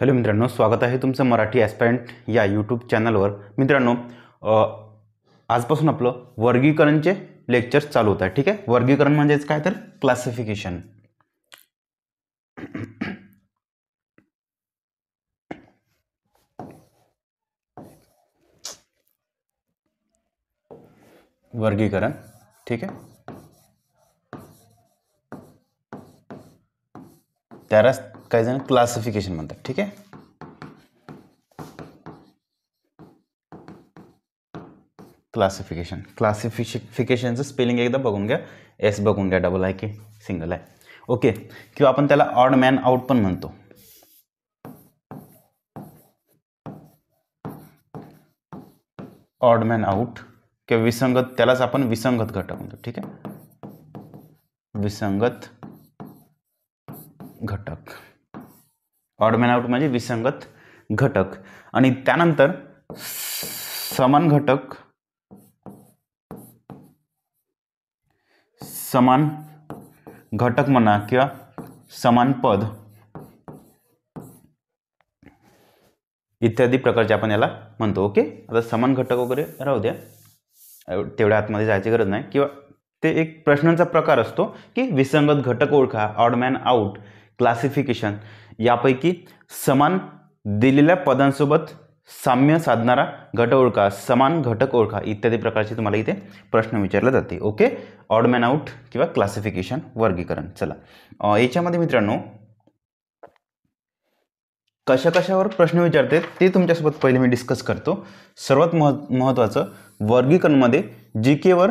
hello मित्रांनो स्वागत आहे तुमचं मराठी ॲस्पॅरंट या यूट्यूब चॅनलवर मित्रांनो आजपासून आपलं वर्गीकरणचे लेक्चर्स चालू होत आहे ठीक आहे वर्गीकरण म्हणजेच काय तर क्लासिफिकेशन वर्गीकरण ठीक आहे त्यालाच काही जण क्लासिफिकेशन म्हणतात ठीक आहे क्लासिफिकेशन क्लासिफिकेशनचं स्पेलिंग एकदा बघून घ्या एस बघून घ्या डबल आहे की सिंगल आहे ओके किंवा आपण त्याला ऑड मॅन आउट पण म्हणतो ऑड मॅन आउट किंवा विसंगत त्यालाच आपण विसंगत घटक म्हणतो ठीक आहे विसंगत घटक ऑडमॅन आउट म्हणजे विसंगत घटक आणि त्यानंतर समान घटक समान घटक म्हणा किंवा समान पद इत्यादी प्रकारचे आपण याला म्हणतो ओके आता समान घटक वगैरे राहू द्या तेवढ्या आतमध्ये जायची गरज नाही किंवा ते एक प्रश्नांचा प्रकार असतो की विसंगत घटक ओळखा ऑडमॅन आउट क्लासिफिकेशन यापैकी समान दिलेल्या पदांसोबत साम्य साधणारा घट ओळखा समान घटक ओळखा इत्यादी प्रकारचे तुम्हाला इथे प्रश्न विचारले जाते ओके ऑडमॅन आउट किंवा क्लासिफिकेशन वर्गीकरण चला याच्यामध्ये मित्रांनो कशा कशावर प्रश्न विचारते ते तुमच्यासोबत पहिले मी डिस्कस करतो सर्वात महत् महत्त्वाचं वर्गीकरणमध्ये जी केवर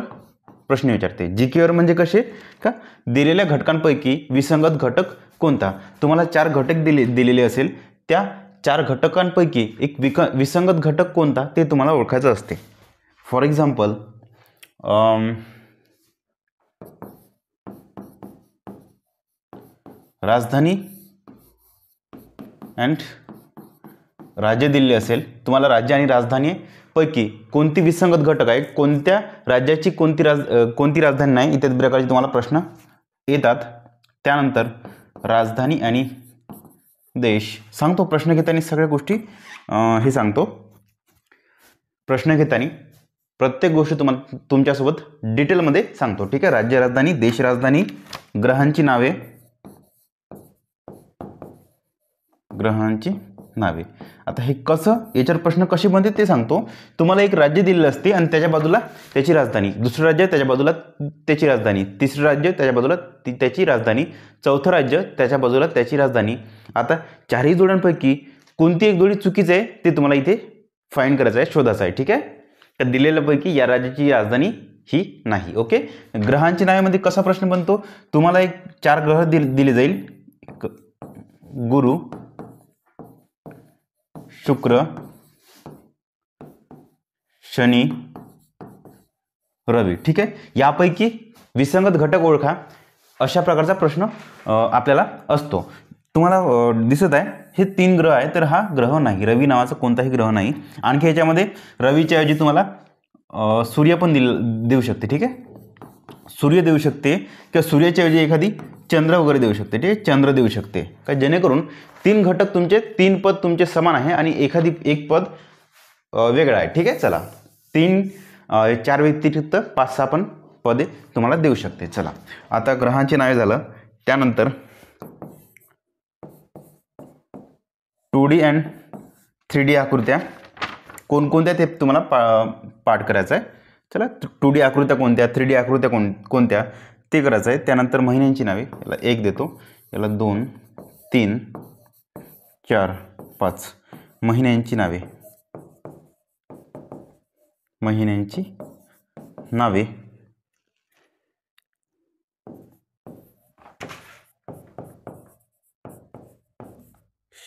प्रश्न विचारते जी केवर म्हणजे कसे का दिलेल्या घटकांपैकी विसंगत घटक कोणता तुम्हाला चार घटक दिले दिलेले असेल त्या चार घटकांपैकी एक विक विसंगत घटक कोणता ते तुम्हाला ओळखायचं असते फॉर एक्झाम्पल राजधानी अँड राज्य दिल्ली असेल तुम्हाला राज्य आणि राजधानी पैकी कोणती विसंगत घटक आहे कोणत्या राज्याची कोणती राज कोणती राजधानी नाही इत्यादी प्रकारचे तुम्हाला प्रश्न येतात त्यानंतर राजधानी आणि देश सांगतो प्रश्न घेताना सगळ्या गोष्टी हे सांगतो प्रश्न घेताना प्रत्येक गोष्ट तुम्हाला तुमच्यासोबत डिटेलमध्ये सांगतो ठीक आहे राज्य राजधानी देश राजधानी ग्रहांची नावे ग्रहांची नावे आता हे कसं याच्यावर प्रश्न कसे बनते ते सांगतो तुम्हाला एक राज्य दिलेलं असते आणि त्याच्या बाजूला त्याची राजधानी दुसरं राज्य त्याच्या बाजूला त्याची राजधानी तिसरं राज्य त्याच्या बाजूला त्याची राजधानी चौथं राज्य त्याच्या बाजूला त्याची राजधानी आता चारही जोड्यांपैकी कोणती एक जोडी चुकीचं आहे ते तुम्हाला इथे फाईन करायचं आहे शोधायचं आहे ठीक आहे तर दिलेल्यापैकी या राज्याची राजधानी ही नाही ओके ग्रहांच्या नावेमध्ये कसा प्रश्न बनतो तुम्हाला एक चार ग्रह दिले जाईल गुरु शुक्र शनी रवी ठीक आहे यापैकी विसंगत घटक ओळखा अशा प्रकारचा प्रश्न आपल्याला असतो तुम्हाला दिसत आहे हे तीन ग्रह आहे तर हा ग्रह नाही रवी नावाचा कोणताही ग्रह नाही आणखी याच्यामध्ये रवीच्या ऐवजी तुम्हाला सूर्य पण दिल देऊ शकते ठीक आहे सूर्य देऊ शकते किंवा सूर्याच्या ऐवजी एखादी चंद्र वगैरे देऊ शकते ठीक आहे चंद्र देऊ शकते का जेणेकरून तीन घटक तुमचे तीन पद तुमचे समान आहे आणि एखादी एक पद वेगळा आहे ठीक आहे चला तीन चार व्यतिरिक्त पाच सहा पण पदे तुम्हाला देऊ शकते चला आता ग्रहांचे नावे झालं त्यानंतर two D and three D आकृत्या कोणकोणत्या ते तुम्हाला पा पाठ करायचं आहे चला टू डी आकृत्या कोणत्या थ्री डी आकृत्या कोण कोणत्या ते करायचं आहे त्यानंतर महिन्यांची नावे याला एक देतो याला दोन तीन चार पाच महिन्यांची नावे महिन्यांची नावे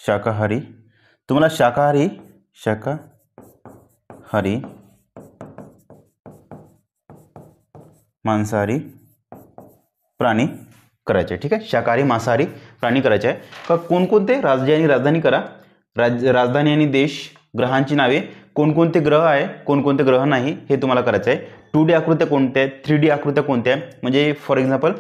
शाकाहारी तुम्हाला शाकाहारी शाकाहारी मांसाहारी प्राणी करायचे ठीक आहे शाकाहारी मांसाहारी प्राणी करायचे आहे का कोणकोणते राज्य आणि राजधानी करा राज राजधानी आणि देश ग्रहांची नावे कोणकोणते ग्रह आहे कोणकोणते ग्रह नाही हे तुम्हाला करायचं आहे टू डी आकृत्या कोणत्या आहेत थ्री डी आकृत्या कोणत्या आहेत म्हणजे फॉर एक्झाम्पल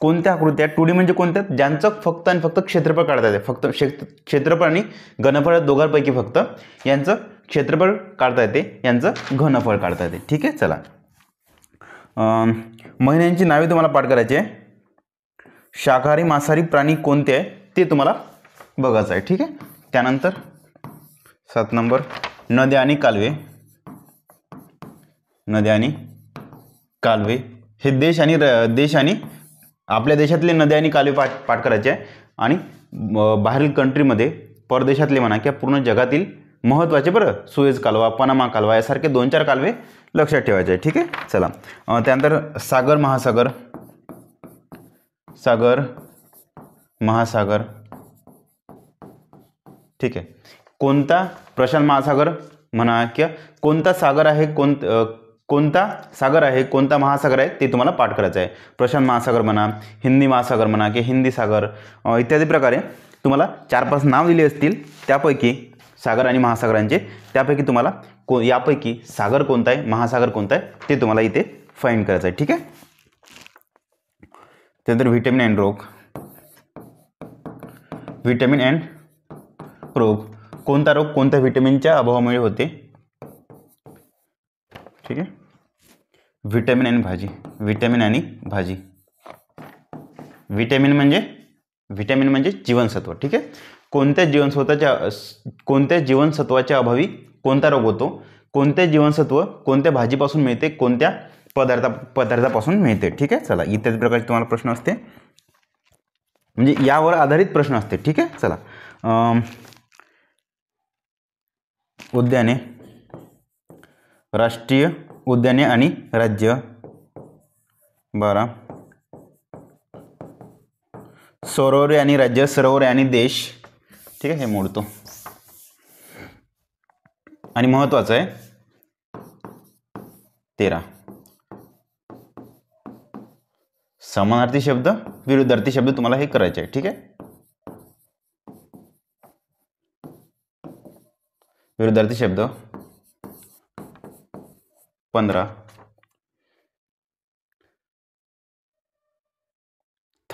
कोणत्या आकृत्या टू डी म्हणजे कोणत्या ज्यांचं फक्त आणि फक्त क्षेत्रफळ काढता येते फक्त क्षेत्रफळ आणि घनफळ दोघांपैकी फक्त यांचं क्षेत्रफळ काढता येते यांचं घनफळ काढता येते ठीक आहे चला महिन्यांची नावे तुम्हाला पाठ करायची आहे शाकाहारी मांसाहारी प्राणी कोणते आहे ते तुम्हाला बघायचं आहे ठीक आहे त्यानंतर सात नंबर नद्या आणि कालवे नद्या आणि कालवे हे देश आणि देश आणि आपल्या देशातले नद्या आणि कालवे पाठ पाठ करायचे आहे आणि बाहेरील कंट्रीमध्ये परदेशातले म्हणा किंवा पूर्ण जगातील महत्त्वाचे बरं सुएज कालवा पनामा कालवा यासारखे दोन चार कालवे लक्षात ठेवायचं आहे ठीक आहे चला त्यानंतर सागर महासागर सागर महासागर ठीक आहे कोणता प्रशांत महासागर म्हणा किंवा कोणता सागर आहे कोण कोणता सागर आहे कोणता महासागर आहे ते तुम्हाला पाठ करायचं आहे प्रशांत महासागर म्हणा हिंदी महासागर म्हणा किंवा हिंदी सागर इत्यादी प्रकारे तुम्हाला चार पाच नाव दिली असतील त्यापैकी सागर आणि महासागरांचे त्यापैकी तुम्हाला को यापैकी सागर कोणता आहे महासागर कोणता आहे ते तुम्हाला इथे फाईन करायचं आहे ठीक आहे त्यानंतर व्हिटॅमिन अँड रोग व्हिटॅमिन अँड रोग कोणता रोग कोणत्या व्हिटॅमिनच्या अभावामुळे होते ठीक आहे व्हिटॅमिन अँड भाजी व्हिटॅमिन आणि भाजी व्हिटॅमिन म्हणजे व्हिटॅमिन म्हणजे जीवनसत्व ठीक आहे कोणत्या जीवनसत्वाच्या कोणत्या जीवनसत्वाच्या अभावी कोणता रोग होतो कोणते जीवनसत्व कोणत्या भाजीपासून मिळते कोणत्या पदार्था पदार्थापासून मिळते ठीक आहे चला इत्यादी प्रकारचे तुम्हाला प्रश्न असते म्हणजे यावर आधारित प्रश्न असते ठीक आहे चला उद्याने राष्ट्रीय उद्याने आणि राज्य बारा सरोवरे आणि राज्य सरोवरे आणि देश ठीक आहे हे मोडतो आणि महत्वाचं आहे तेरा समानार्थी शब्द विरुद्धार्थी शब्द तुम्हाला हे करायचे आहे ठीक आहे विरुद्धार्थी शब्द पंधरा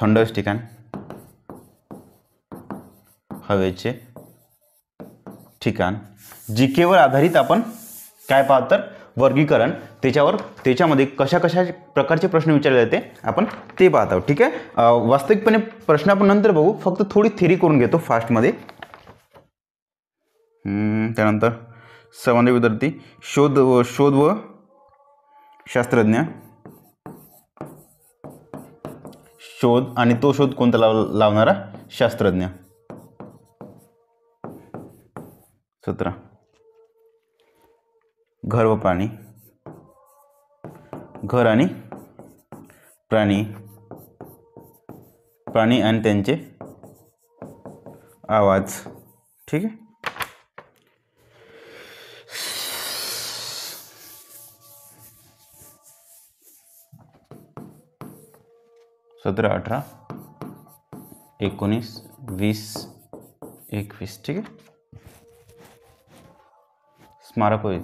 थंड ठिकाण हवेचे ठिकाण जी केवर आधारित आपण काय पाहतो तर वर्गीकरण त्याच्यावर त्याच्यामध्ये कशा कशा प्रकारचे प्रश्न विचारले जाते आपण ते पाहत आहोत ठीक आहे वास्तविकपणे प्रश्न आपण नंतर बघू फक्त थोडी थेरी करून घेतो फास्टमध्ये त्यानंतर सामान्य विद्यार्थी शोध व शोध व शास्त्रज्ञ शोध आणि तो शोध कोणता लाव लावणारा शास्त्रज्ञ सतरा घर व प्राणी घर आणि प्राणी प्राणी आणि त्यांचे आवाज ठीक आहे सतरा अठरा एकोणीस वीस एकवीस ठीक आहे स्मारक होईल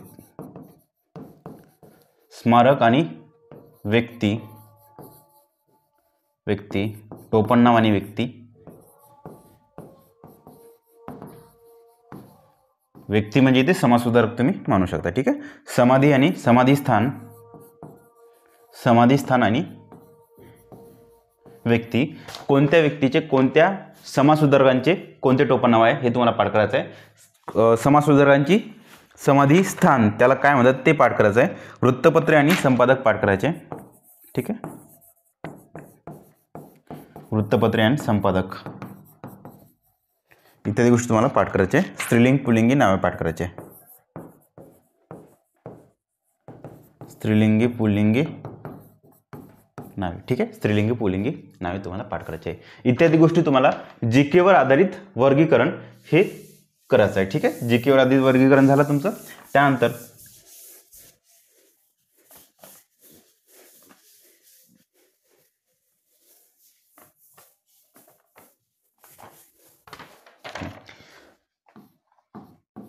स्मारक आणि व्यक्ती व्यक्ती टोपणनाव आणि व्यक्ती व्यक्ती म्हणजे इथे समाजसुधारक तुम्ही मानू शकता ठीक आहे समाधी आणि समाधीस्थान समाधीस्थान आणि व्यक्ती कोणत्या व्यक्तीचे कोणत्या समाजसुधारकांचे कोणते टोपणनाव आहे हे तुम्हाला पाठ करायचं आहे समाजसुधारकांची समाधी स्थान त्याला काय म्हणतात ते पाठ करायचं आहे वृत्तपत्रे आणि संपादक पाठ करायचे ठीक आहे वृत्तपत्रे आणि संपादक इत्यादी गोष्टी तुम्हाला पाठ करायचे स्त्रीलिंग पुलिंगी नावे पाठ करायचे स्त्रीलिंगी पुलिंगी नावे ठीक आहे स्त्रीलिंगी पुलिंगी नावे तुम्हाला पाठ करायचे आहे इत्यादी गोष्टी तुम्हाला जी केवर आधारित वर्गीकरण हे करायचं आहे ठीक आहे जी वर आधी वर्गीकरण झालं तुमचं त्यानंतर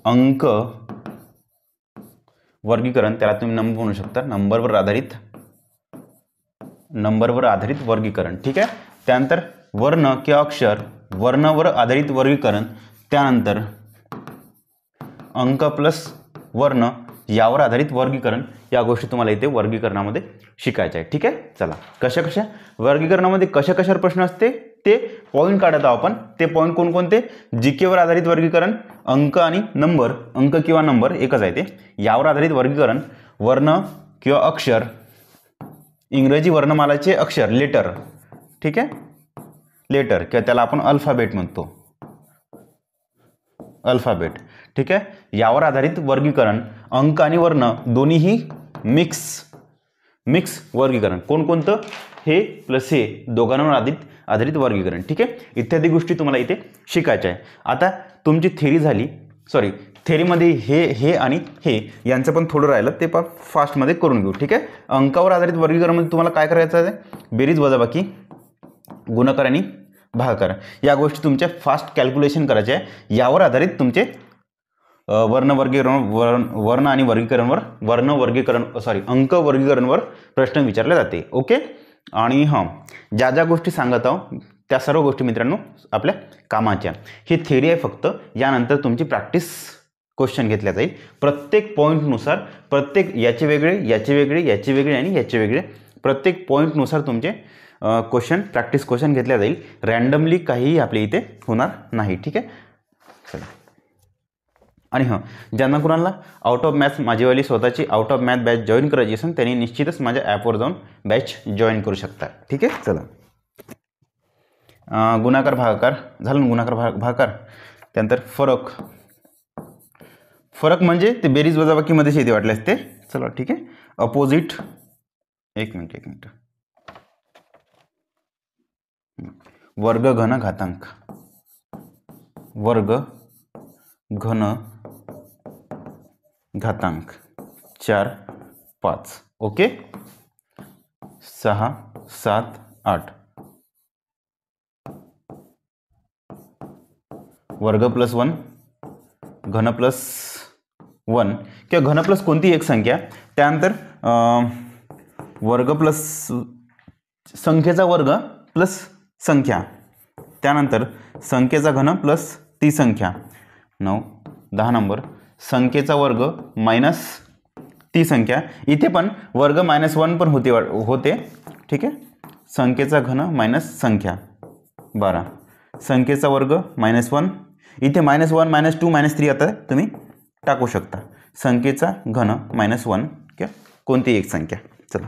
अंक वर्गीकरण त्याला तुम्ही नंबर म्हणू शकता नंबरवर आधारित नंबरवर आधारित वर्गीकरण ठीक आहे त्यानंतर वर्ण किंवा अक्षर वर्णावर आधारित वर्गीकरण त्यानंतर अंक प्लस वर्ण यावर आधारित वर्गीकरण या गोष्टी तुम्हाला इथे वर्गीकरणामध्ये शिकायच्या आहे ठीक आहे चला कशा कशा वर्गीकरणामध्ये कशा कशावर प्रश्न असते ते पॉईंट काढत आहोत आपण ते पॉईंट कोणकोणते जी आधारित वर्गीकरण अंक आणि नंबर अंक किंवा नंबर एकच आहे ते यावर आधारित वर्गीकरण वर्ण किंवा अक्षर इंग्रजी वर्णमालाचे अक्षर लेटर ठीक आहे लेटर किंवा त्याला आपण अल्फाबेट म्हणतो अल्फाबेट ठीक आहे यावर आधारित वर्गीकरण अंक आणि वर्ण दोन्हीही मिक्स मिक्स वर्गीकरण कोणकोणतं हे प्लस हे दोघांवर आधारित आधारित वर्गीकरण ठीक आहे इत्यादी गोष्टी तुम्हाला इथे शिकायच्या आहे आता तुमची थेरी झाली सॉरी थेरीमध्ये हे हे आणि हे यांचं पण थोडं राहिलं ते पण फास्टमध्ये करून घेऊ ठीक आहे अंकावर आधारित वर्गीकरण म्हणजे तुम्हाला काय करायचं आहे बेरीज वजाबाकी गुणाकार आणि भागाकार या गोष्टी तुमच्या फास्ट कॅल्क्युलेशन करायच्या आहे यावर आधारित तुमचे वर्ण वर्गीकरण वर्ण वर्ण आणि वर्गीकरणवर वर्ण वर्गीकरण सॉरी अंक वर्गीकरणवर प्रश्न विचारले जाते ओके आणि हां ज्या ज्या गोष्टी सांगत आहो त्या सर्व गोष्टी मित्रांनो आपल्या कामाच्या ही थेरी आहे फक्त यानंतर तुमची प्रॅक्टिस क्वेश्चन घेतल्या जाईल प्रत्येक पॉईंटनुसार प्रत्येक याचे वेगळे याचे वेगळे याचे वेगळे आणि याचे वेगळे प्रत्येक पॉईंटनुसार तुमचे क्वेश्चन प्रॅक्टिस क्वेश्चन घेतल्या जाईल रँडमली काहीही आपल्या इथे होणार नाही ठीक आहे चला आणि हां ज्यांना कुणाला आउट ऑफ मॅथ्स माझीवाली स्वतःची out of math batch join करायची असेल त्यांनी निश्चितच माझ्या ॲपवर जाऊन बॅच जॉईन करू शकता ठीक आहे चला गुणाकार भागाकार झालं ना गुणाकार भाग भाकार त्यानंतर फरक फरक म्हणजे ते बेरीज वजाबाकीमध्ये शेती वाटल्यास ते चला ठीक आहे अपोजिट एक मिनिट एक मिनिट वर्ग घन घातांक वर्ग घन घातांक चार पाच ओके सहा सात आठ वर्ग प्लस वन घन प्लस वन किंवा घन प्लस कोणती एक संख्या त्यानंतर वर्ग प्लस संख्येचा वर्ग प्लस संख्या त्यानंतर संख्येचा घन प्लस ती संख्या नऊ दहा नंबर संख्येचा वर्ग मायनस ती संख्या इथे पण वर्ग मायनस वन पण होते होते ठीक आहे संख्येचा घन मायनस संख्या बारा संख्येचा वर्ग मायनस वन इथे minus one minus two minus three आता तुम्ही टाकू शकता संख्येचा घन मायनस वन किंवा कोणती एक संख्या चला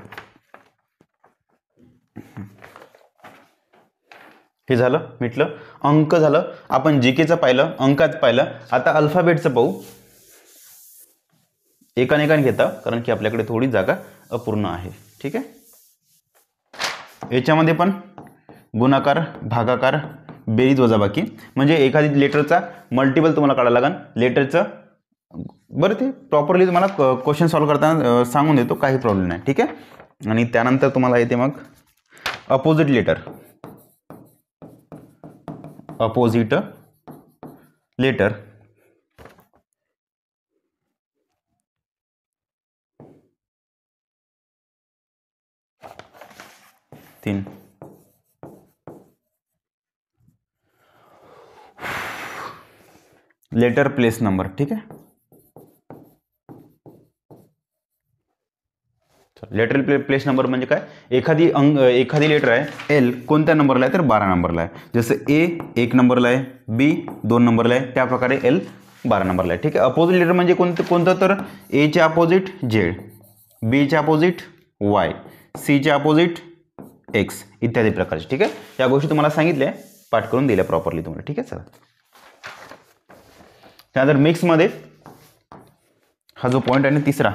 हे झालं मिटलं अंक झालं आपण जी केचं पाहिलं अंकात पाहिलं आता अल्फाबेटचं पाहू एकानेकाने घेता कारण की आपल्याकडे थोडी जागा अपूर्ण आहे ठीक आहे याच्यामध्ये पण गुणाकार भागाकार बेरीज वजाबाकी म्हणजे एखादी लेटरचा मल्टिपल तुम्हाला काढायला लागेल लेटरचं बरं ते प्रॉपरली तुम्हाला क्वेश्चन सॉल्व्ह करताना सांगून देतो काही प्रॉब्लेम नाही ठीक आहे आणि त्यानंतर तुम्हाला येते मग अपोजिट लेटर अपोजिट लेटर तीन लेटर प्लेस नंबर ठीक है लेटर प्ले प्लेस नंबर एखादी अंग एखादी लेटर है एल को नंबर आहे तर बारा नंबरला आहे जसं ए एक नंबर आहे बी दोन नंबर आहे त्या प्रकारे एल बारह नंबर आहे ठीक है अपोजिट लेटर म्हणजे कोणतं कोणतं तर अपोजिट जेड बीच्या अपोजिट वाय सीच्या अपोजिट एक्स इत्यादी प्रकारचे ठीक आहे या गोष्टी तुम्हाला सांगितल्या पाठ करून दिल्या प्रॉपरली तुम्हाला ठीक आहे चला त्यानंतर मिक्समध्ये हा जो पॉईंट आहे ना तिसरा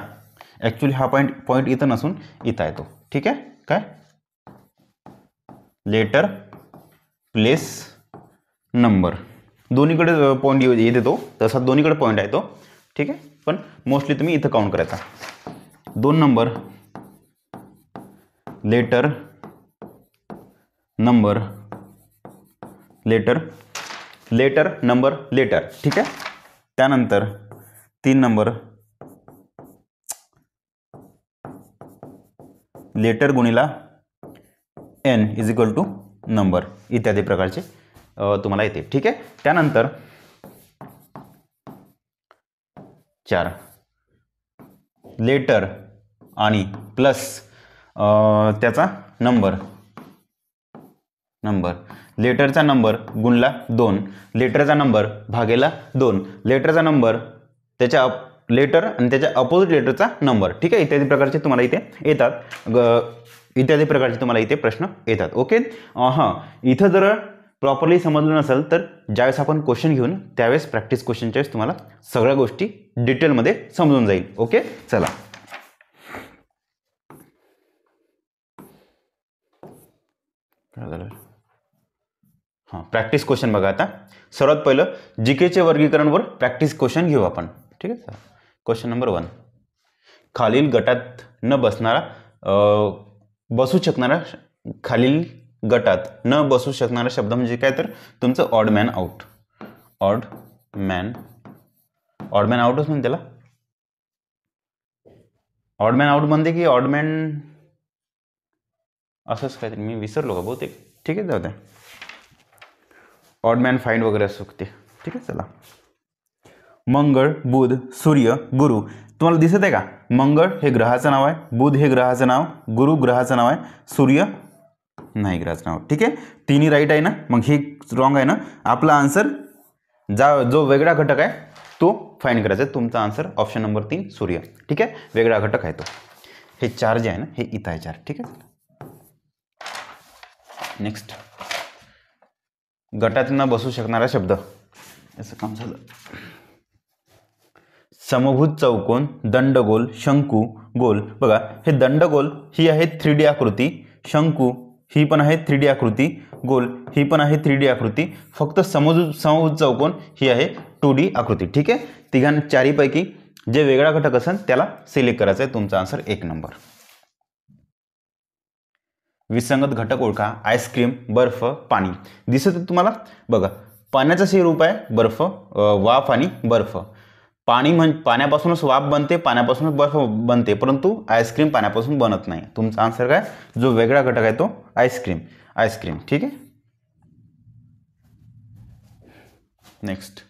ॲक्च्युली हा पॉईंट पॉईंट इथं नसून इथं येतो ठीक आहे काय लेटर प्लेस नंबर दोन्हीकडे पॉईंट येत येतो तसा दोन्हीकडे पॉईंट आहे तो ठीक आहे पण मोस्टली तुम्ही इथं काउंट करायचा दोन number letter number letter letter number letter ठीक आहे त्यानंतर तीन नंबर लेटर गुणीला N is equal to number इत्यादी प्रकारचे तुम्हाला येते ठीक आहे त्यानंतर चार लेटर आणि प्लस त्याचा नंबर नंबर लेटरचा नंबर गुणला दोन लेटरचा नंबर भागेला दोन लेटरचा नंबर त्याच्या अप लेटर आणि त्याच्या अपोजिट लेटरचा नंबर ठीक आहे इत्यादी प्रकारचे तुम्हाला इथे येतात ग इत्यादी प्रकारचे तुम्हाला इथे प्रश्न येतात ओके हां इथं जर प्रॉपरली समजलं नसेल तर ज्यावेळेस आपण क्वेश्चन घेऊन त्यावेळेस प्रॅक्टिस क्वेश्चनच्या वेळेस तुम्हाला सगळ्या गोष्टी डिटेलमध्ये समजून जाईल ओके चला झालं हां प्रॅक्टिस क्वेश्चन बघा आता सर्वात पहिलं जी केचे वर्गीकरणवर प्रॅक्टिस क्वेश्चन घेऊ आपण ठीक आहे सर क्वेश्चन नंबर वन खालील गटात न बसणारा बसू शकणारा खालील गटात न बसू शकणारा शब्द म्हणजे काय तर तुमचं odd man out odd man odd man आउटच म्हणते त्याला ऑड मॅन आउट म्हणते की ऑड मॅन असंच काहीतरी मी विसरलो का बहुतेक ठीक आहे जाऊ द्या ऑडमॅन फाईंड वगैरे असू शकते ठीक आहे चला मंगळ बुध सूर्य गुरु तुम्हाला दिसत आहे का मंगळ हे ग्रहाचं नाव आहे बुध हे ग्रहाचं नाव गुरु ग्रहाचं नाव आहे सूर्य नाही ग्रहाचं नाव ठीक आहे तिन्ही राईट आहे ना मग हे रॉंग आहे ना आपला आन्सर जा जो वेगळा घटक आहे तो फाईन करायचा आहे तुमचा आन्सर ऑप्शन नंबर तीन सूर्य ठीक आहे वेगळा घटक आहे तो हे चार जे आहे ना हे इथं आहे चार ठीक आहे नेक्स्ट गटात न बसू शकणारा शब्द याचं काम झालं समभूत चौकोन दंडगोल शंकू गोल बघा हे दंडगोल ही आहे थ्री डी आकृती शंकू ही पण आहे थ्री डी आकृती गोल ही पण आहे थ्री डी आकृती फक्त समजू समभूत चौकोन ही आहे टू डी आकृती ठीक आहे तिघांना चारीपैकी जे वेगळा घटक असेल त्याला सिलेक्ट करायचं आहे तुमचा आन्सर एक नंबर विसंगत घटक ओळखा आईस्क्रीम बर्फ पाणी दिसत तुम्हाला बघा पाण्याचं हे रूप आहे बर्फ वाफ आणि बर्फ पाणी म्हण पाण्यापासूनच वाफ बनते पाण्यापासूनच बर्फ बनते परंतु आईस्क्रीम पाण्यापासून बनत नाही तुमचा आन्सर काय जो वेगळा घटक आहे तो आईस्क्रीम आईस्क्रीम ठीक आहे नेक्स्ट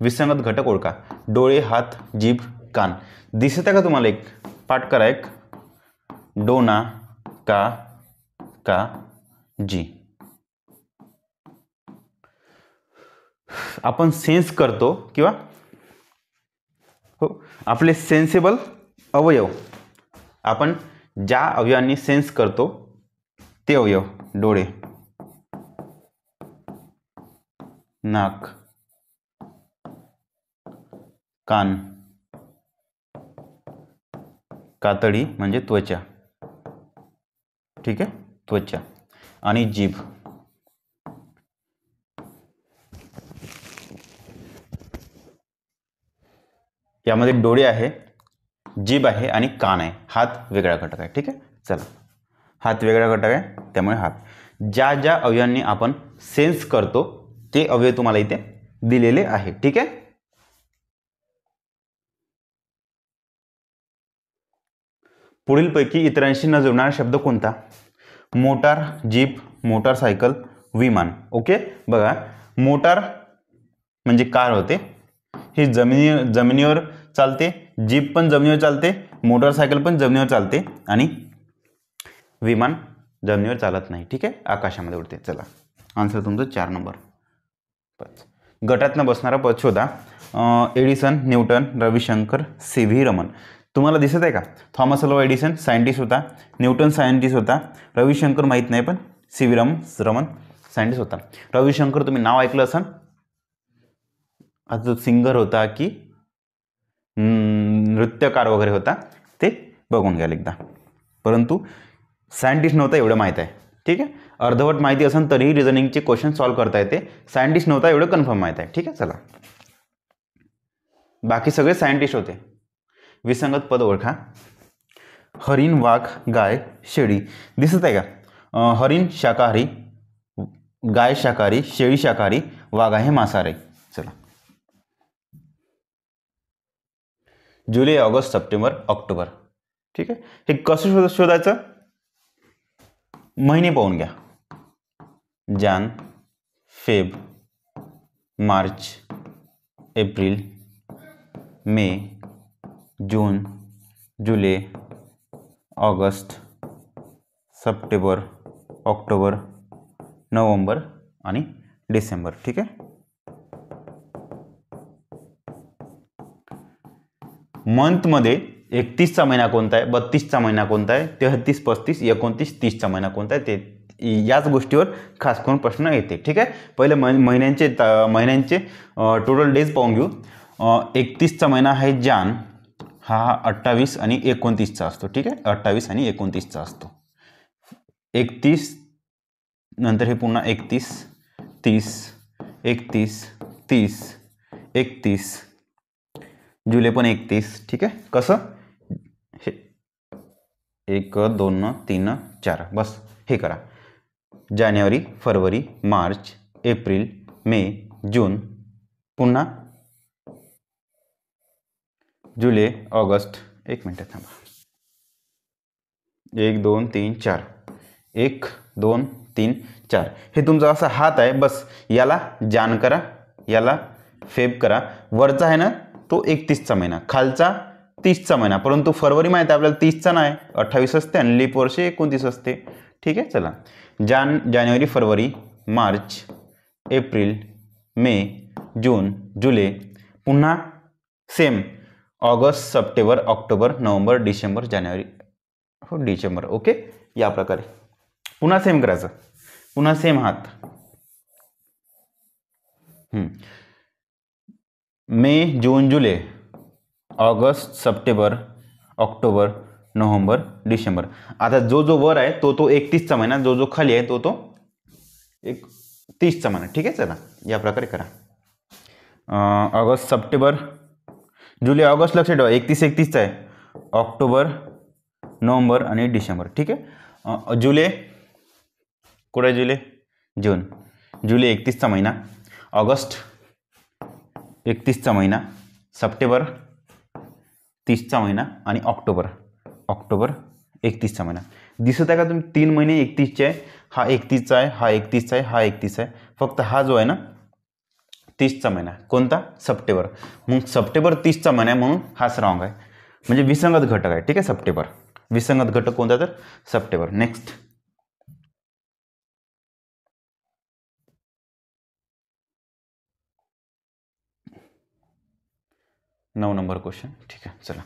विसंगत घटक ओळखा डोळे हात जीभ कान दिसत आहे का तुम्हाला एक पाठ करा एक डोना का का जी आपण सेन्स करतो किंवा हो आपले सेन्सेबल अवयव आपण ज्या अवयवांनी सेन्स करतो ते अवयव डोळे नाक कान कातडी म्हणजे त्वचा ठीक आहे त्वचा आणि जीभ यामध्ये डोळे आहे जीभ आहे आणि कान आहे हात वेगळा घटक आहे ठीक आहे चला हात वेगळा घटक आहे त्यामुळे हात ज्या ज्या अवयवांनी आपण सेन्स करतो ते अवयव तुम्हाला इथे दिलेले आहे ठीक आहे पुढीलपैकी इतरांशी न जुळणारा शब्द कोणता मोटार जीप मोटारसायकल विमान ओके बघा मोटार म्हणजे कार होते हे जमिनी जमिनीवर चालते जीप पण जमिनीवर चालते मोटारसायकल पण जमिनीवर चालते आणि विमान जमिनीवर चालत नाही ठीक आहे आकाशामध्ये उडते चला आन्सर तुमचं चार नंबर पच गटातनं बसणारा पद शोधा Edison Newton Ravishankar C V Raman तुम्हाला दिसत आहे का थॉमस अलो एडिसन सायंटिस्ट होता न्यूटन सायंटिस्ट होता रविशंकर माहीत नाही पण C V Raman Raman scientist होता रविशंकर तुम्ही नाव ऐकलं असाल जो सिंगर होता की नृत्यकार वगैरे होता ते बघून घ्याल एकदा परंतु सायंटिस्ट नव्हता एवढं माहीत आहे ठीक आहे अर्धवट माहिती असेल तरीही रिझनिंगचे क्वेश्चन सॉल्व्ह करता येते सायंटिस्ट नव्हता एवढं कन्फर्म माहीत आहे ठीक आहे चला बाकी सगळे सायंटिस्ट होते विसंगत पद ओळखा हरिण वाघ गाय शेळी दिसत आहे का हरिण शाकाहारी गाय शाकाहारी शेळी शाकाहारी वाघ आहे मांसाहारी चला जुलै ऑगस्ट सप्टेंबर ऑक्टोबर ठीक आहे हे कसं शोध शोधायचं महिने पाहून घ्या Jan Feb March April May जून जुलै ऑगस्ट सप्टेंबर ऑक्टोबर नोव्हेंबर आणि डिसेंबर ठीक आहे मंथमध्ये एकतीसचा महिना कोणता आहे बत्तीसचा महिना कोणता आहे तेहतीस पस्तीस एकोणतीस तीसचा महिना कोणता आहे ते याच गोष्टीवर खास करून प्रश्न येते ठीक आहे पहिले महिन्यांचे महिन्यांचे टोटल डेज पाहून घेऊ एकतीसचा महिना आहे जान हा हा अठ्ठावीस आणि एकोणतीसचा असतो ठीक आहे अठ्ठावीस आणि एकोणतीसचा असतो एकतीस नंतर हे पुन्हा एकतीस तीस एकतीस तीस एकतीस जुलै पण एकतीस ठीक आहे कसं हे एक दोन तीन चार बस हे करा जानेवारी फरवरी मार्च एप्रिल मे जून पुन्हा जुलै ऑगस्ट एक मिनटं थांबा एक दोन तीन चार एक दोन तीन चार हे तुमचा असा हात आहे बस याला जान करा याला फेब करा वरचा आहे ना तो एकतीसचा महिना खालचा तीसचा महिना परंतु फरवरी माहिती आहे आपल्याला तीसचा नाही अठ्ठावीस असते आणि लीप वर्ष एकोणतीस असते ठीक आहे चला जान जानेवारी फरवरी मार्च एप्रिल मे जून जुलै पुन्हा सेम ऑगस्ट सप्टेंबर ऑक्टोबर नोव्हेंबर डिसेंबर जानेवारी हो डिसेंबर ओके या प्रकारे पुन्हा सेम करायचं पुन्हा सेम हात मे जून जुलै ऑगस्ट सप्टेंबर ऑक्टोबर नोव्हेंबर डिसेंबर आता जो जो वर आहे तो तो एकतीसचा महिना जो जो खाली आहे तो तो एक तीसचा महिना ठीक आहे चला या प्रकारे करा ऑगस्ट सप्टेंबर जुलै ऑगस्ट लक्षात ठेवा एकतीस एकतीसचा आहे ऑक्टोबर नोव्हेंबर आणि डिसेंबर ठीक आहे जुलै कुठे जुलै जून जुलै एकतीसचा महिना ऑगस्ट एकतीसचा महिना सप्टेंबर तीसचा महिना आणि ऑक्टोबर ऑक्टोबर एकतीसचा महिना दिसत आहे का तुम्ही तीन महिने एकतीसचे आहे हा एकतीसचा आहे हा एकतीसचा आहे हा एकतीस आहे फक्त हा जो आहे ना तीसचा महिना कोणता सप्टेंबर मग सप्टेंबर तीसचा महिना म्हणून हा स्ट्रॉंग आहे म्हणजे विसंगत घटक आहे ठीक आहे सप्टेंबर विसंगत घटक कोणता तर सप्टेंबर नेक्स्ट नऊ नंबर क्वेश्चन ठीक आहे चला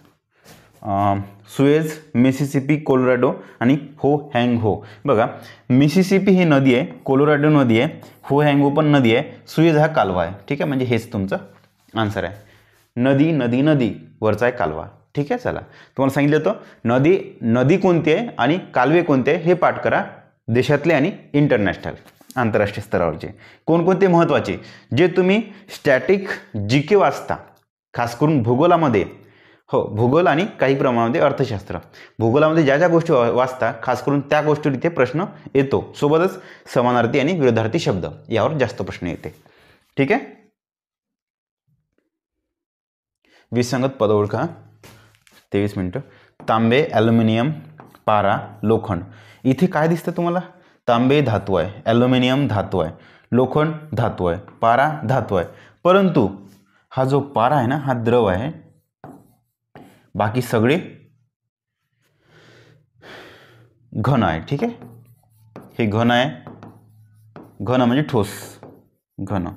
सुएज मिसिसिपी कोलोराडो आणि हो हँग हो बघा मिसिसिपी ही नदी आहे कोलोराडो नदी आहे हो हँग हो पण नदी आहे सुएज हा कालवा आहे ठीक आहे म्हणजे हेच तुमचं आन्सर आहे नदी नदी नदी वरचा आहे कालवा ठीक आहे चला तुम्हाला सांगितलं होतं नदी नदी कोणती आहे आणि कालवे कोणते आहे हे पाठ करा देशातले आणि इंटरनॅशनल आंतरराष्ट्रीय स्तरावरचे कोणकोणते महत्त्वाचे जे तुम्ही स्टॅटिक जी के वाचता खास करून भूगोलामध्ये हो भूगोल आणि काही प्रमाणामध्ये अर्थशास्त्र भूगोलामध्ये ज्या ज्या गोष्टी वाचता खास करून त्या गोष्टीवर इथे प्रश्न येतो सोबतच समानार्थी आणि विरोधार्थी शब्द यावर जास्त प्रश्न येते ठीक आहे विसंगत पद ओळखा तेवीस मिनटं तांबे ॲल्युमिनियम पारा लोखंड इथे काय दिसतं तुम्हाला तांबे धातू आहे ॲल्युमिनियम धातू आहे लोखंड धातू आहे पारा धातू आहे परंतु हा जो पारा आहे ना हा द्रव आहे बाकी सगळे घन आहे ठीक आहे हे घन आहे घन म्हणजे ठोस घन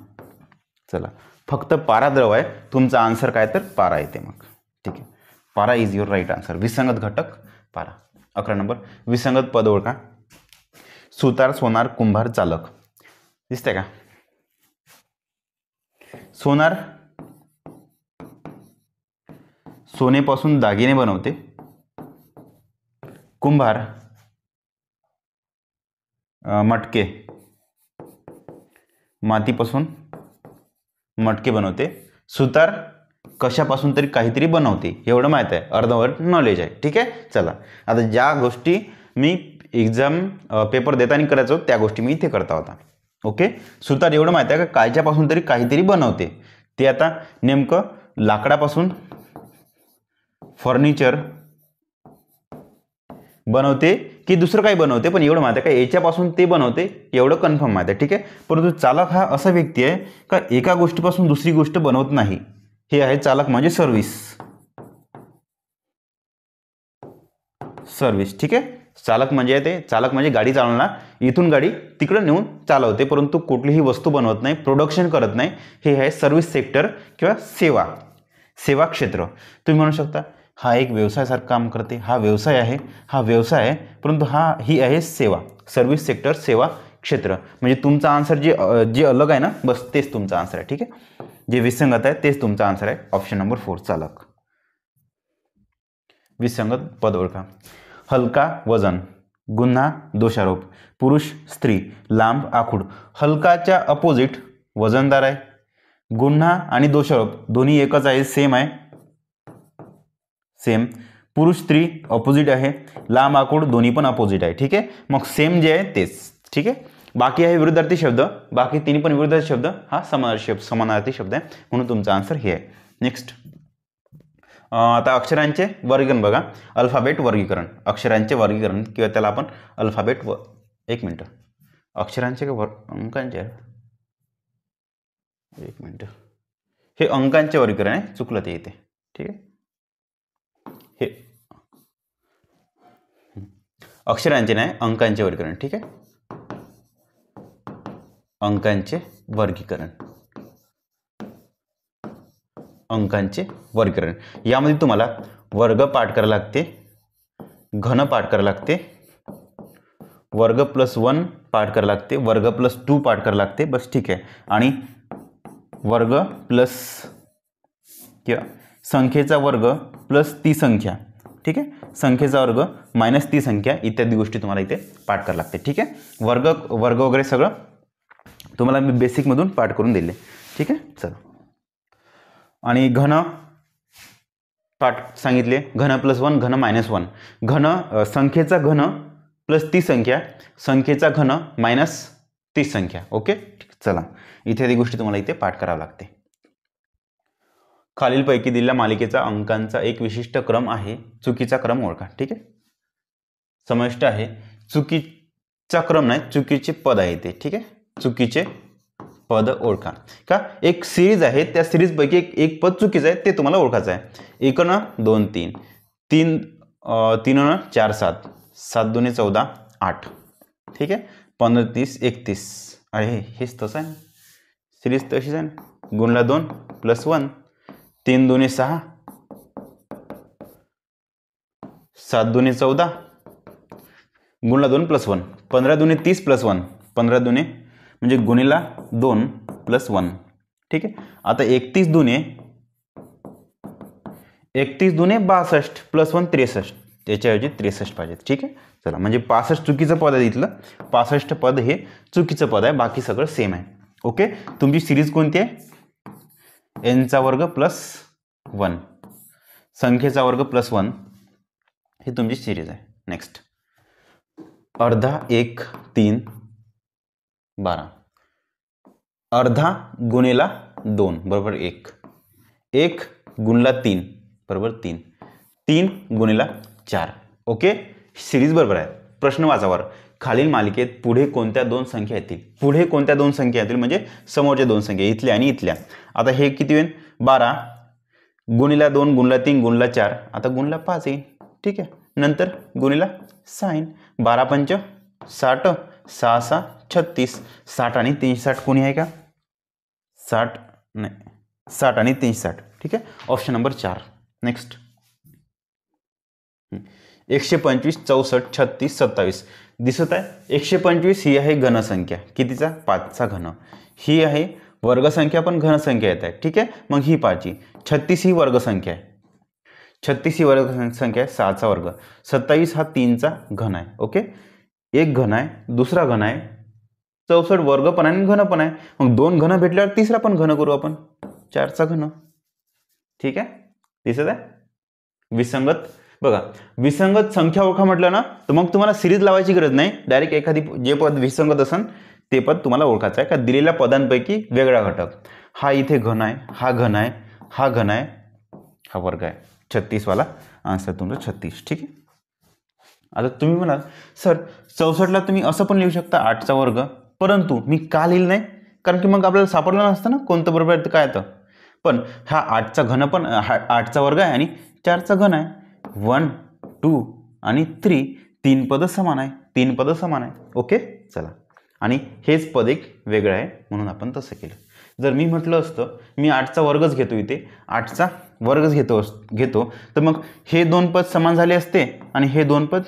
चला फक्त पारा द्रव आहे तुमचा आन्सर काय तर पारा येते मग ठीक आहे पारा इज युअर राईट आन्सर विसंगत घटक पारा अकरा नंबर विसंगत पद ओळखा सुतार सोनार कुंभार चालक दिसतंय का सोनार सोनेपासून दागिने बनवते कुंभार मटके मातीपासून मटके बनवते सुतार कशापासून तरी काहीतरी बनवते एवढं माहीत आहे अर्धवट नॉलेज आहे ठीक आहे चला आता ज्या गोष्टी मी एक्झाम पेपर देताना करायचो त्या गोष्टी मी इथे करता होता ओके सुतार एवढं माहीत आहे का कायच्यापासून तरी काहीतरी बनवते ते आता नेमकं लाकडापासून फर्निचर बनवते की दुसरं काही बनवते पण एवढं माहिती आहे का याच्यापासून ते बनवते एवढं कन्फर्म माहिती आहे ठीक आहे परंतु चालक हा असा व्यक्ती आहे का एका गोष्टीपासून दुसरी गोष्ट बनवत नाही हे आहे चालक म्हणजे सर्व्हिस सर्व्हिस ठीक आहे चालक म्हणजे ते चालक म्हणजे गाडी चालवणार इथून गाडी तिकडं नेऊन चालवते परंतु कुठलीही वस्तू बनवत नाही प्रोडक्शन करत नाही हे आहे सर्व्हिस सेक्टर किंवा सेवा सेवा क्षेत्र तुम्ही म्हणू शकता हा एक व्यवसायासारखं काम करते हा व्यवसाय आहे हा व्यवसाय आहे परंतु हा ही आहे सेवा सर्व्हिस सेक्टर सेवा क्षेत्र म्हणजे तुमचा आन्सर जे जे अलग आहे ना बस तेच तुमचा आन्सर आहे ठीक आहे जे विसंगत आहे तेच तुमचा आन्सर आहे ऑप्शन नंबर फोर चालक विसंगत पद ओळखा हलका वजन गुन्हा दोषारोप पुरुष स्त्री लांब आखूड हलकाच्या अपोजिट वजनदार आहे गुन्हा आणि दोषारोप दोन्ही एकच आहे सेम आहे सेम पुरुष स्त्री ऑपोजिट आहे लांब आकूड दोन्ही पण ऑपोजिट आहे ठीक आहे मग सेम जे आहे तेच ठीक आहे बाकी आहे विरुद्धार्थी शब्द बाकी तीन पण विरुद्धार्थी शब्द हा समानार्थी शब्द समानार्थी शब्द आहे म्हणून तुमचा आन्सर हे आहे नेक्स्ट आता अक्षरांचे वर्गीकरण बघा अल्फाबेट वर्गीकरण अक्षरांचे वर्गीकरण किंवा त्याला आपण अल्फाबेट व एक मिनटं अक्षरांचे का वर अंकांचे एक मिनटं हे अंकांचे वर्गीकरण आहे चुकलं ते येते ठीक आहे हे अक्षरांचे नाही अंकांचे वर्गीकरण ठीक आहे अंकांचे वर्गीकरण अंकांचे वर्गीकरण यामध्ये तुम्हाला वर्ग पाठ करावं लागते घन पाठ करावं लागते वर्ग प्लस वन पाठ करावं लागते वर्ग प्लस टू पाठ करावं लागते बस ठीक आहे आणि वर्ग प्लस किंवा संख्येचा वर्ग प्लस ती संख्या ठीक आहे संख्येचा वर्ग मायनस ती संख्या इत्यादी गोष्टी तुम्हाला इथे पाठ करावं लागते ठीक आहे वर्ग वर्ग वगैरे सगळं तुम्हाला मी बेसिकमधून पाठ करून दिले ठीक आहे चल आणि घन पाठ सांगितले घन प्लस वन घन मायनस वन घन संख्येचा घन प्लस ती संख्या संख्येचा घन मायनस ती संख्या ओके चला इत्यादी गोष्टी तुम्हाला इथे पाठ करावं लागते खालीलपैकी दिलेल्या मालिकेचा अंकांचा एक विशिष्ट क्रम आहे चुकीचा क्रम ओळखा ठीक आहे समाविष्ट आहे चुकीचा क्रम नाही चुकीचे पद आहे ते ठीक आहे चुकीचे पद ओळखा का एक सिरीज आहे त्या सिरीजपैकी एक एक पद चुकीचं आहे ते तुम्हाला ओळखायचं आहे एक ना दोन तीन तीन ना चार सात सात दोन्ही चौदा आठ ठीक आहे पंधरा तीस एकतीस अरे हेच तसं आहे सिरीज तशीच आहे गुणला दोन प्लस वन तीन दोन्ही सहा सात दोन्ही चौदा गुणला दोन प्लस वन पंधरा दुने तीस प्लस वन पंधरा दुने म्हणजे गुणीला दोन प्लस वन ठीक आहे आता एकतीस दुने एकतीस दुने बासष्ट प्लस वन त्रेसष्ट त्याच्याऐवजी त्रेसष्ट पाहिजेत ठीक आहे चला म्हणजे पासष्ट चुकीचं पद आहे तिथलं पासष्ट पद हे चुकीचं पद आहे बाकी सगळं सेम आहे ओके तुमची सिरीज कोणती आहे एनचा वर्ग प्लस वन संख्येचा वर्ग प्लस वन ही तुमची सिरीज आहे नेक्स्ट अर्धा एक तीन बारा अर्धा गुणेला दोन बरोबर एक एक गुणला तीन बरोबर तीन तीन गुणेला चार ओके सिरीज बरोबर आहे प्रश्न वाचावर खालील मालिकेत पुढे कोणत्या दोन संख्या येतील पुढे कोणत्या दोन संख्या येतील म्हणजे समोरच्या दोन संख्या इथल्या आणि इथल्या आता हे किती होईल बारा गुणीला दोन गुणला तीन गुणला चार आता गुणला पाच येईल ठीक आहे नंतर गुणीला सहा येईल बारा पंच साठ सहा सहा छत्तीस साठ आणि तीनशे साठ कोणी आहे का साठ नाही साठ आणि तीनशे साठ ठीक आहे ऑप्शन नंबर चार नेक्स्ट एकशे पंचवीस चौसष्ट छत्तीस सत्तावीस दिसत आहे एकशे पंचवीस ही आहे घनसंख्या कितीचा पाचचा घन ही आहे वर्गसंख्या पण घनसंख्या येत आहे ठीक आहे मग ही पाचची छत्तीस ही वर्गसंख्या आहे छत्तीस ही संख्या आहे सहाचा वर्ग सत्तावीस हा तीनचा घन आहे ओके एक घन आहे दुसरा घन आहे चौसठ वर्ग पण आहे आणि घन पण आहे मग दोन घन भेटल्यावर तिसरा पण घन करू आपण चारचा घन ठीक आहे दिसत आहे विसंगत बघा विसंगत संख्या ओळखा म्हटलं ना तर मग तुम्हाला सिरीज लावायची गरज नाही डायरेक्ट एखादी जे पद विसंगत असेल ते पद तुम्हाला ओळखायचं आहे का दिलेल्या पदांपैकी वेगळा घटक हा इथे घन आहे हा घन आहे हा घन आहे हा वर्ग आहे छत्तीसवाला आन्सर तुमचा छत्तीस ठीक आहे आता तुम्ही म्हणाल सर चौसष्टला तुम्ही असं पण लिहू शकता आठचा वर्ग परंतु मी का लिहिलं नाही कारण की मग आपल्याला सापडलं नसतं ना कोणतं बरोबर काय येतं पण हा आठचा घन पण हा आठचा वर्ग आहे आणि चारचा घन आहे वन टू आणि थ्री तीन पदं समान आहे तीन पदं समान आहे ओके चला आणि हेच पद एक वेगळं आहे म्हणून आपण तसं केलं जर मी म्हटलं असतं मी आठचा वर्गच घेतो इथे आठचा वर्गच घेतो घेतो तर मग हे दोन पद समान झाले असते आणि हे दोन पद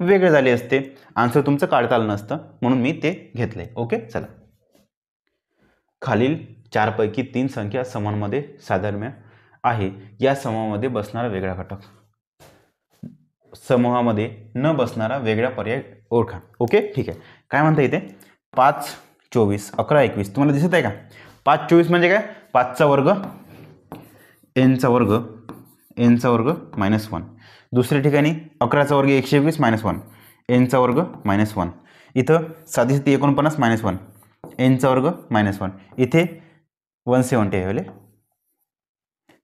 वेगळे झाले असते आन्सर तुमचं काढता आलं नसतं म्हणून मी ते घेतले ओके चला खालील चारपैकी तीन संख्या समानमध्ये साधर्म्य आहे या समामध्ये बसणारा वेगळा घटक समूहामध्ये न बसणारा वेगळा पर्याय ओळखा ओके ठीक आहे काय म्हणता इथे पाच चोवीस अकरा एकवीस तुम्हाला दिसत आहे का पाच चोवीस म्हणजे काय पाचचा वर्ग एनचा वर्ग एनचा वर्ग मायनस वन दुसऱ्या ठिकाणी अकराचा वर्ग एकशे एकवीस मायनस वन एनचा वर्ग मायनस वन इथं सातशे एकोणपन्नास मायनस वन एनचा वर्ग मायनस वन इथे वन सेवन्टी आहे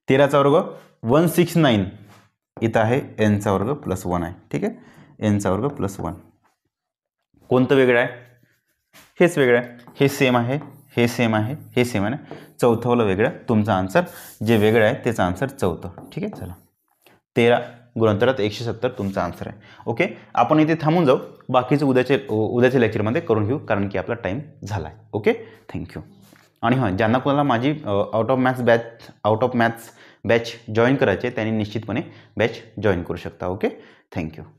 तेराचा वर्ग वन सिक्स नाईन इथं आहे एनचा वर्ग प्लस वन आहे ठीक आहे एनचा वर्ग प्लस वन कोणतं वेगळं आहे हेच वेगळं आहे हे सेम आहे हे सेम आहे हे सेम आहे चौथंवलं वेगळं तुमचा आन्सर जे वेगळं आहे त्याचा आन्सर चौथं ठीक आहे चला तेरा गुणांतरात एकशे सत्तर तुमचा आन्सर आहे ओके आपण इथे थांबून जाऊ बाकीचं उद्याचे उद्याच्या लेक्चरमध्ये करून घेऊ कारण की आपला टाईम झाला आहे ओके थँक्यू आणि हां ज्यांना कोणाला माझी out of maths batch out of maths batch join करायचे त्यांनी निश्चितपणे बॅच जॉईन करू शकता ओके थँक्यू